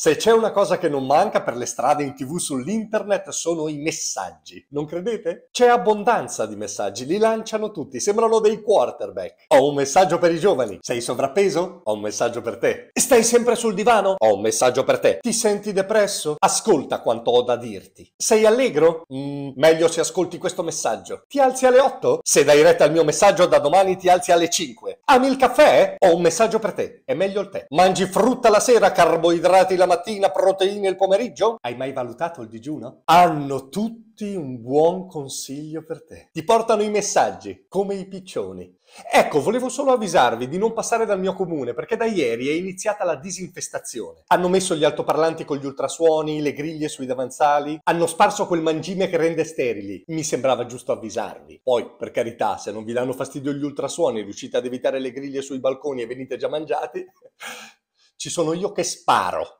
Se c'è una cosa che non manca per le strade in tv sull'internet sono i messaggi, non credete? C'è abbondanza di messaggi, li lanciano tutti, sembrano dei quarterback. Ho un messaggio per i giovani. Sei sovrappeso? Ho un messaggio per te. Stai sempre sul divano? Ho un messaggio per te. Ti senti depresso? Ascolta quanto ho da dirti. Sei allegro? Mm, meglio se ascolti questo messaggio. Ti alzi alle 8? Se dai retta al mio messaggio da domani ti alzi alle 5. Ami il caffè? Ho un messaggio per te. È meglio il tè. Mangi frutta la sera, carboidrati la mattina, proteine il pomeriggio? Hai mai valutato il digiuno? Hanno tutti tutti un buon consiglio per te. Ti portano i messaggi, come i piccioni. Ecco, volevo solo avvisarvi di non passare dal mio comune perché da ieri è iniziata la disinfestazione. Hanno messo gli altoparlanti con gli ultrasuoni, le griglie sui davanzali, hanno sparso quel mangime che rende sterili. Mi sembrava giusto avvisarvi. Poi, per carità, se non vi danno fastidio gli ultrasuoni, riuscite ad evitare le griglie sui balconi e venite già mangiati, ci sono io che sparo.